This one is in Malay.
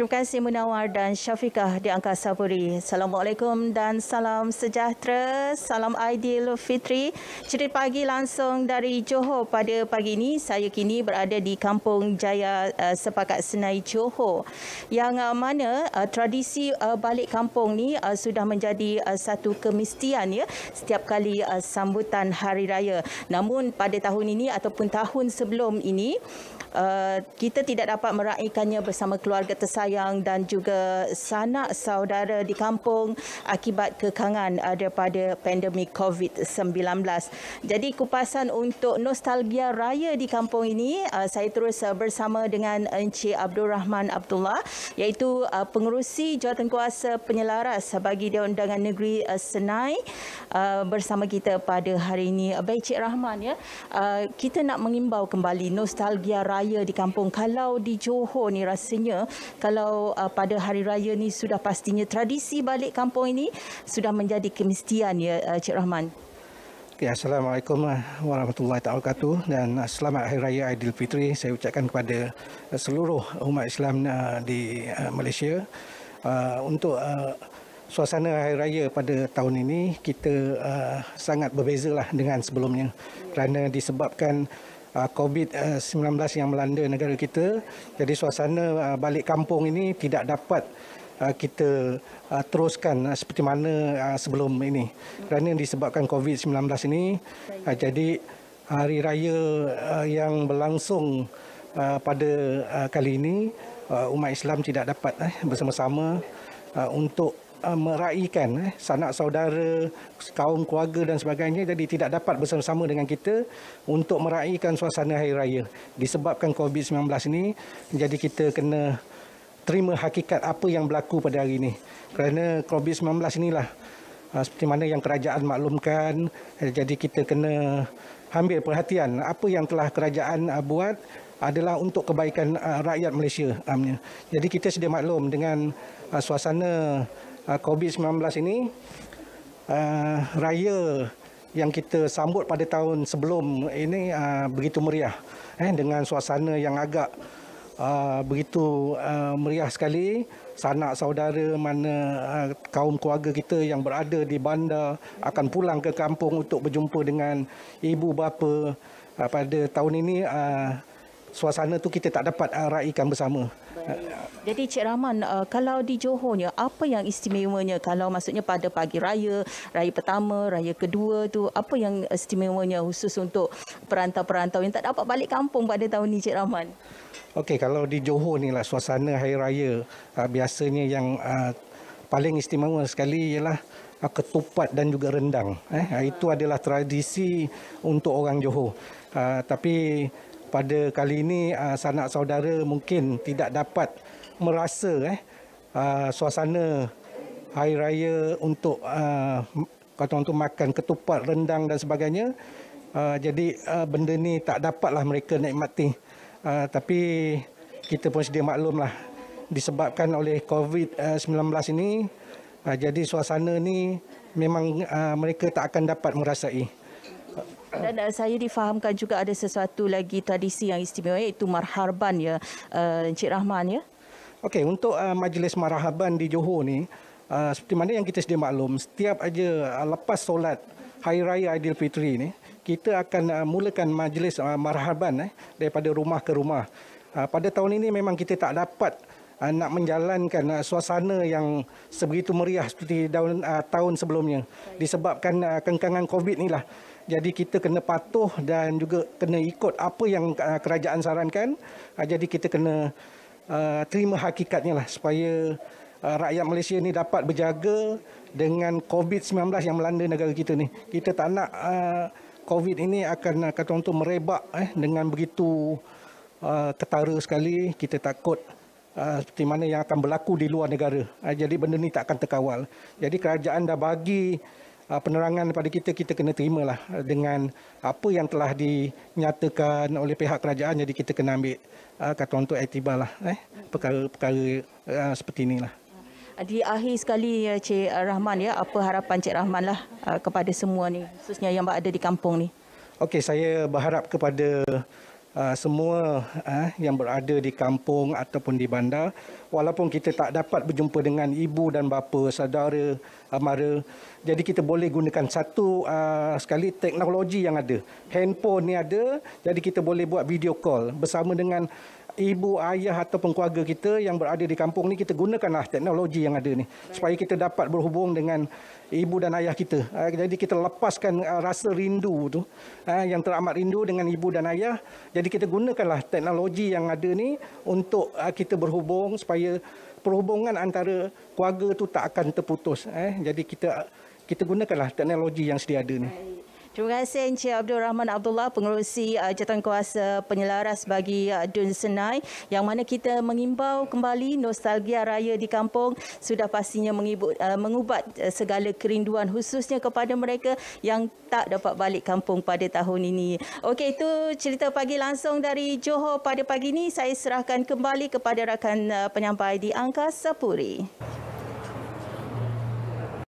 Terima kasih Munawar dan Syafiqah di Angkasa Puri. Assalamualaikum dan salam sejahtera. Salam Aidil Fitri. Cerita pagi langsung dari Johor pada pagi ini. Saya kini berada di Kampung Jaya uh, Sepakat Senai Johor. Yang uh, mana uh, tradisi uh, balik kampung ni uh, sudah menjadi uh, satu kemistian ya setiap kali uh, sambutan hari raya. Namun pada tahun ini ataupun tahun sebelum ini uh, kita tidak dapat meraikannya bersama keluarga tersayang sayang dan juga sanak saudara di kampung akibat kekangan daripada pandemik COVID-19. Jadi kupasan untuk nostalgia raya di kampung ini, uh, saya terus uh, bersama dengan Encik Abdul Rahman Abdullah iaitu uh, pengerusi jawatan kuasa penyelaras bagi Dewan Undangan Negeri Senai bersama kita pada hari ini. Baik Cik Rahman, ya, kita nak mengimbau kembali nostalgia raya di kampung. Kalau di Johor ni rasanya kalau kalau uh, pada hari raya ni sudah pastinya tradisi balik kampung ini sudah menjadi kemestian ya uh, Cik Rahman. Okay, Assalamualaikum eh, warahmatullahi wabarakatuh dan eh, selamat hari raya Aidilfitri saya ucapkan kepada eh, seluruh umat Islam uh, di uh, Malaysia uh, untuk uh, Suasana Hari Raya pada tahun ini kita uh, sangat berbezalah dengan sebelumnya kerana disebabkan Ah, COVID-19 eh, yang melanda negara kita. Jadi suasana ah, balik kampung ini tidak dapat ah, kita teruskan seperti mana sebelum ini. Kerana disebabkan COVID-19 ini, jadi hari raya yang berlangsung pada kali ini, umat Islam tidak dapat eh, bersama-sama untuk uh, meraihkan eh, sanak saudara, kaum keluarga dan sebagainya jadi tidak dapat bersama-sama dengan kita untuk meraihkan suasana Hari Raya. Disebabkan COVID-19 ini, jadi kita kena terima hakikat apa yang berlaku pada hari ini. Kerana COVID-19 inilah uh, seperti mana yang kerajaan maklumkan, eh, jadi kita kena ambil perhatian apa yang telah kerajaan uh, buat adalah untuk kebaikan uh, rakyat Malaysia. Um, jadi kita sedia maklum dengan uh, suasana Ah, COVID-19 ini ah, raya yang kita sambut pada tahun sebelum ini ah, begitu meriah eh dengan suasana yang agak begitu meriah sekali sanak saudara mana kaum keluarga kita yang berada di bandar akan pulang ke kampung untuk berjumpa dengan ibu bapa pada tahun ini suasana tu kita tak dapat uh, raikan bersama. Jadi Cik Rahman, uh, kalau di Johornya apa yang istimewanya kalau maksudnya pada pagi raya, raya pertama, raya kedua tu apa yang istimewanya khusus untuk perantau-perantau yang tak dapat balik kampung pada tahun ni Cik Rahman? Okey, kalau di Johor ni lah suasana hari raya uh, biasanya yang uh, paling istimewa sekali ialah uh, ketupat dan juga rendang. Eh, uh, itu adalah tradisi untuk orang Johor. Uh, tapi pada kali ini uh, sanak saudara mungkin tidak dapat merasa eh uh, suasana hari raya untuk uh, kata untuk makan ketupat rendang dan sebagainya uh, jadi uh, benda ni tak dapatlah mereka nikmati uh, tapi kita pun sedia maklumlah disebabkan oleh covid-19 ini uh, jadi suasana ni memang uh, mereka tak akan dapat merasai dan uh, saya difahamkan juga ada sesuatu lagi tradisi yang istimewa iaitu marhaban ya uh, Encik Rahman ya. Okey untuk uh, majlis marhaban di Johor ni uh, seperti mana yang kita sedia maklum setiap aja uh, lepas solat Hari Raya Aidilfitri ni kita akan uh, mulakan majlis uh, marhaban eh, daripada rumah ke rumah. Uh, pada tahun ini memang kita tak dapat uh, nak menjalankan uh, suasana yang sebegitu meriah seperti daun, uh, tahun sebelumnya disebabkan uh, kengkangan COVID ni lah. Jadi kita kena patuh dan juga kena ikut apa yang uh, kerajaan sarankan. Uh, jadi kita kena uh, terima hakikatnya lah supaya uh, rakyat Malaysia ni dapat berjaga dengan COVID-19 yang melanda negara kita ni. Kita tak nak uh, COVID ini akan kata untuk merebak eh, dengan begitu uh, ketara sekali. Kita takut Ah, di mana yang akan berlaku di luar negara. Ah, jadi benda ni tak akan terkawal. Jadi kerajaan dah bagi ah, penerangan kepada kita, kita kena terimalah dengan apa yang telah dinyatakan oleh pihak kerajaan. Jadi kita kena ambil kata untuk etibar lah eh, perkara-perkara seperti inilah. Di akhir sekali ya, Cik Rahman, ya, apa harapan Cik Rahman lah kepada semua ni, khususnya yang berada di kampung ni? Okey, saya berharap kepada uh, semua uh, yang berada di kampung ataupun di bandar walaupun kita tak dapat berjumpa dengan ibu dan bapa saudara uh, jadi kita boleh gunakan satu uh, sekali teknologi yang ada. Handphone ni ada, jadi kita boleh buat video call bersama dengan ibu ayah atau keluarga kita yang berada di kampung ni kita gunakanlah teknologi yang ada ni supaya kita dapat berhubung dengan ibu dan ayah kita. Uh, jadi kita lepaskan uh, rasa rindu tu uh, yang teramat rindu dengan ibu dan ayah. Jadi kita gunakanlah teknologi yang ada ni untuk uh, kita berhubung supaya perhubungan antara keluarga itu tak akan terputus eh. Jadi kita kita gunakanlah teknologi yang sedia ada ni. Terima kasih Encik Abdul Rahman Abdullah pengurusi uh, jawatankuasa penyelaras bagi uh, Dun Senai yang mana kita mengimbau kembali nostalgia raya di kampung sudah pastinya mengibut, uh, mengubat uh, segala kerinduan khususnya kepada mereka yang tak dapat balik kampung pada tahun ini. Okey itu cerita pagi langsung dari Johor pada pagi ini saya serahkan kembali kepada rakan penyampai di Angkasa Puri.